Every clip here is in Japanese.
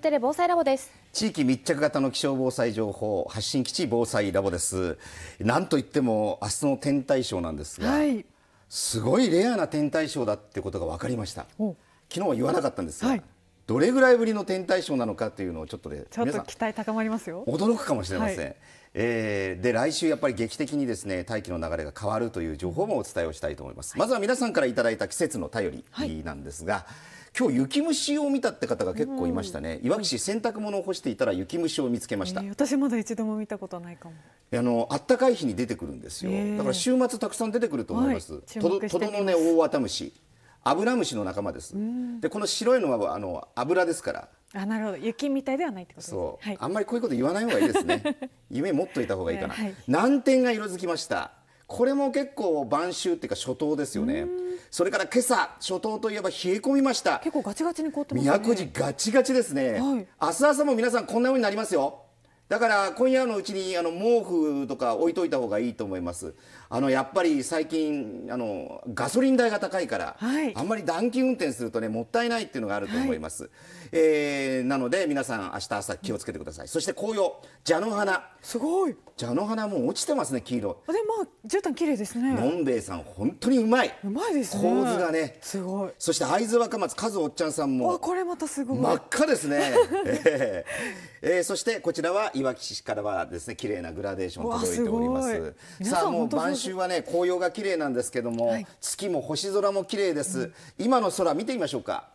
テレ防災ラボです地域密着型の気象防災情報発信基地防災ラボですなんといっても明日の天体ショーなんですが、はい、すごいレアな天体ショーだってことが分かりました昨日は言わなかったんですが、はい、どれぐらいぶりの天体ショーなのかというのをちょっとでちょっと期待高まりますよ驚くかもしれません、はい、えー、で来週やっぱり劇的にですね大気の流れが変わるという情報もお伝えをしたいと思います、まずは皆さんからいただいた季節の便りなんですが、はい今日雪虫を見たって方が結構いましたね、いわき市洗濯物を干していたら雪虫を見つけました、えー、私まだ一度も見たことないかもあの暖かい日に出てくるんですよ、えー、だから週末たくさん出てくると思います、はい、ととどのね大ワ虫アブラムシの仲間です、でこの白いのはあの油ですからあなるほど雪みたいではないってことですそう、はい、あんまりこういうこと言わない方がいいですね 夢持っといた方がいいかな、はい、難点が色づきましたこれも結構晩秋っていうか初冬ですよね。それから今朝初冬といえば冷え込みました。結構ガチガチに凍ってますね。宮古市ガチガチですね。はい、明日朝も皆さんこんなようになりますよ。だから今夜のうちにあの毛布とか置いといた方がいいと思います。あのやっぱり最近あのガソリン代が高いから、はい、あんまり暖気運転するとねもったいないっていうのがあると思います。はい、えー、なので皆さん明日朝気をつけてください。そして紅葉、蛇の花。すごい。蛇の花もう落ちてますね黄色。でまあ絨毯綺麗ですね。のんべいさん本当にうまい。うまいですね。構図がね。すごい。そして会津若松和おっちゃんさんも。あこれまたすごい。真っ赤ですね。えー、えー、そしてこちらはいわき市からはですね綺麗なグラデーション届いておりますさあもう晩秋はね紅葉が綺麗なんですけども、はい、月も星空も綺麗です、うん、今の空見てみましょうか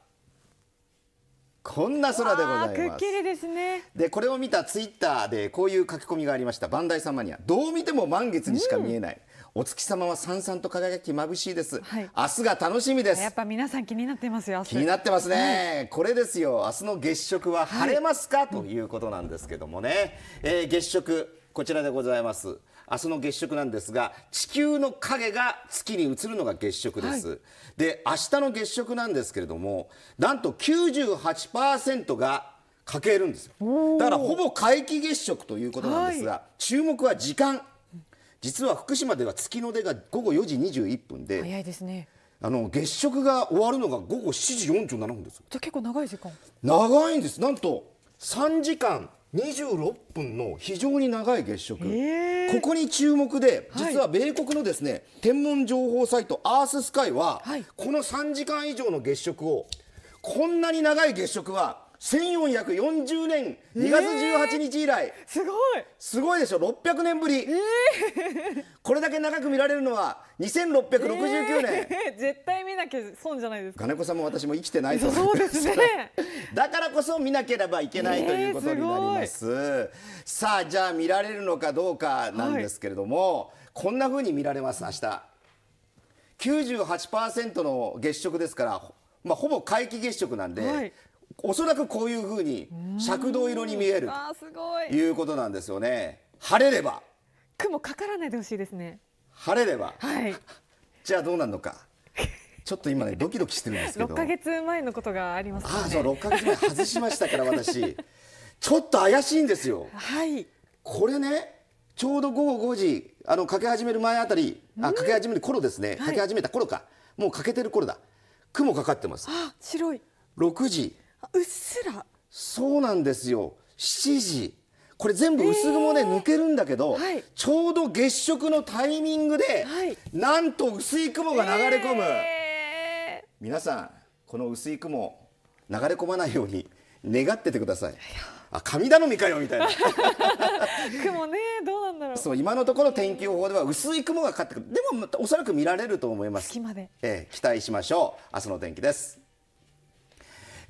こんな空でございます。ですね。で、これを見たツイッターでこういう書き込みがありました。バンダイ様にはどう見ても満月にしか見えない。うんお月様はさんさんと輝き眩しいです、はい、明日が楽しみですやっぱ皆さん気になってますよ気になってますね、はい、これですよ明日の月食は晴れますか、はい、ということなんですけどもね、えー、月食こちらでございます明日の月食なんですが地球の影が月に映るのが月食です、はい、で明日の月食なんですけれどもなんと98%が欠けるんですよだからほぼ皆既月食ということなんですが注目は時間実は福島では月の出が午後4時21分で早いですねあの月食が終わるのが午後7時47分ですじゃ結構長い時間長いんですなんと3時間26分の非常に長い月食、えー、ここに注目で実は米国のですね、はい、天文情報サイトアーススカイは、はい、この3時間以上の月食をこんなに長い月食は1440年2月18日以来、えー、すごいすごいでしょ600年ぶり、えー、これだけ長く見られるのは2669年、えー、絶対見なきゃ損じゃないですか金子さんも私も生きてないそうですね だからこそ見なければいけないということになりますす、さあじゃあ見られるのかどうかなんですけれども、はい、こんなふうに見られます明日98%の月食ですからまあ、ほぼ皆既月食なんで、はい、おそらくこういうふうに赤銅色に見えるということなんですよね。晴れれば雲かからないでほしいですね。晴れれば、はい、じゃあどうなるのか。ちょっと今ねドキドキしてるんですけど。6か月前のことがあります、ね、ああそう6か月前外しましたから私。ちょっと怪しいんですよ。はい。これねちょうど午後5時あのかけ始める前あたりあかけ始める頃ですね、かけ始めた頃かもうかけてる頃だ雲かかってます。あ白い。6時うっすらそうなんですよ7時これ全部薄雲で抜けるんだけど、えーはい、ちょうど月食のタイミングで、はい、なんと薄い雲が流れ込む、えー、皆さんこの薄い雲流れ込まないように願っててください。あ神頼みかよみたいな 雲ねどうなんだろうそう今のところ天気予報では薄い雲がかかってくるでもおそらく見られると思いますええ、期待しましょう明日の天気です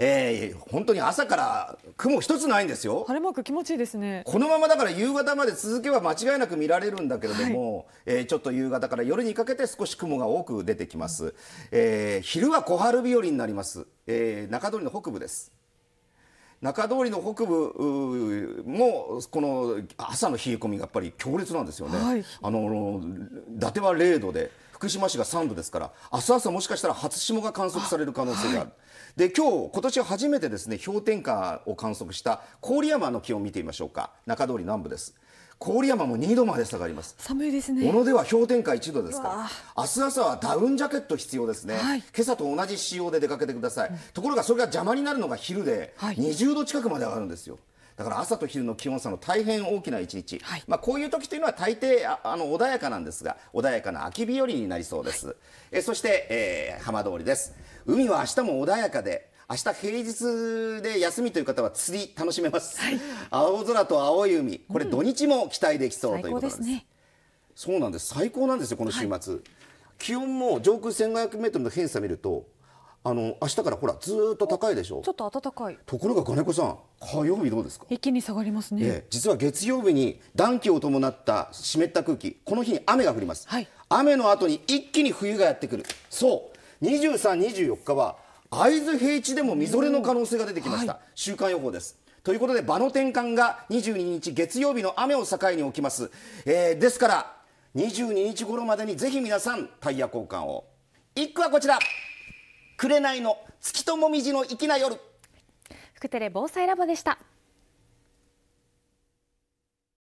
えー、本当に朝から雲一つないんですよ晴れマーク気持ちいいですねこのままだから夕方まで続けば間違いなく見られるんだけれども、はい、えー、ちょっと夕方から夜にかけて少し雲が多く出てきます、えー、昼は小春日和になります、えー、中通りの北部です中通りの北部もこの朝の冷え込みがやっぱり強烈なんですよね、はい、あの伊達は0度で福島市が3度ですから、明日朝もしかしたら初霜が観測される可能性がある。で今日今年初めてですね氷点下を観測した郡山の気温を見てみましょうか中通り南部です郡山も2度まで下がります寒いですね小野では氷点下1度ですから明日朝はダウンジャケット必要ですね、はい、今朝と同じ仕様で出かけてください、うん、ところがそれが邪魔になるのが昼で20度近くまで上がるんですよ、だから朝と昼の気温差の大変大きな一日、はい、まあ、こういう時というのは大抵ああの穏やかなんですが穏やかな秋日和になりそうです、はい、えそして、えー、浜通りです海は明日も穏やかで明日平日で休みという方は釣り楽しめます、はい、青空と青い海これ土日も期待できそう、うん、ということですですね、そうなんです最高なんですよこの週末、気温も上空1500メートルの偏差見るとあの明日からほらずっと高いでしょちょっと暖かいところが金子さん火曜日どうですか一気に下がりますね、ええ、実は月曜日に暖気を伴った湿った空気この日に雨が降ります、はい、雨の後に一気に冬がやってくるそう23、24日は会津平地でもみぞれの可能性が出てきました、はい、週間予報ですということで場の転換が22日月曜日の雨を境に起きます、えー、ですから22日頃までにぜひ皆さんタイヤ交換を一句はこちら紅の月ともみじの粋な夜福テレ防災ラボでした